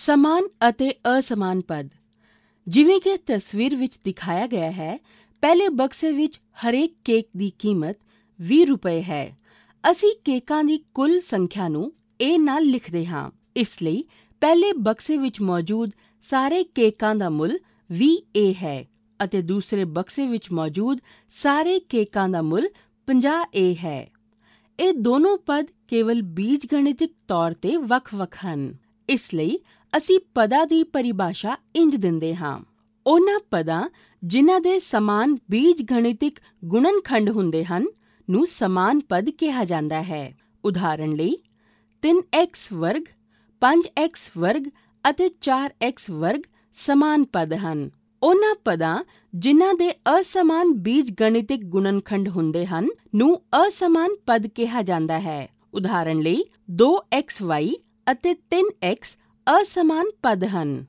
ਸਮਾਨ ਅਤੇ ਅਸਮਾਨ ਪਦ ਜਿਵੇਂ ਕਿ ਤਸਵੀਰ ਵਿੱਚ ਦਿਖਾਇਆ ਗਿਆ ਹੈ ਪਹਿਲੇ ਬਕਸੇ ਵਿੱਚ ਹਰੇਕ ਕੇਕ ਦੀ ਕੀਮਤ 20 ਰੁਪਏ ਹੈ ਅਸੀਂ ਕੇਕਾਂ ਦੀ ਕੁੱਲ ਸੰਖਿਆ ਨੂੰ A ਨਾਲ ਲਿਖਦੇ ਹਾਂ ਇਸ ਲਈ ਪਹਿਲੇ ਬਕਸੇ ਵਿੱਚ ਮੌਜੂਦ ਸਾਰੇ ਕੇਕਾਂ ਦਾ ਮੁੱਲ 20A ਹੈ ਅਤੇ ਦੂਸਰੇ ਬਕਸੇ ਵਿੱਚ ਮੌਜੂਦ ਸਾਰੇ ਕੇਕਾਂ ਦਾ ਮੁੱਲ 50A ਹੈ ਇਹ ਦੋਨੋਂ ਪਦ ਕੇਵਲ ਬੀਜਗਣਿਤਿਕ ਤੌਰ ਤੇ ਵੱਖ-ਵੱਖ ਹਨ ਇਸ ਲਈ ਅਸੀਂ ਪਦਾਂ ਦੀ ਪਰਿਭਾਸ਼ਾ ਇੰਜ ਦਿੰਦੇ ਹਾਂ ਉਹਨਾਂ ਪਦਾਂ ਜਿਨ੍ਹਾਂ ਦੇ ਸਮਾਨ ਬੀਜ ਗਣਿਤਿਕ ਗੁਣਨਖੰਡ ਹੁੰਦੇ ਹਨ ਨੂੰ ਸਮਾਨ ਪਦ ਕਿਹਾ ਜਾਂਦਾ ਹੈ ਉਦਾਹਰਣ ਲਈ 3x ਵਰਗ 5x ਵਰਗ ਅਤੇ 4x ਵਰਗ ਸਮਾਨ ਪਦ ਹਨ ਉਹਨਾਂ ਪਦਾਂ ਜਿਨ੍ਹਾਂ ਦੇ ਅਸਮਾਨ ਬੀਜ ਗਣਿਤਿਕ ਗੁਣਨਖੰਡ ਹੁੰਦੇ ਹਨ ਨੂੰ ਅਸਮਾਨ ਪਦ ਕਿਹਾ ਜਾਂਦਾ ਹੈ ਉਦਾਹਰਣ ਲਈ 2xy ਅਤੇ 3x ਅਸਮਾਨ ਪਦ ਹਨ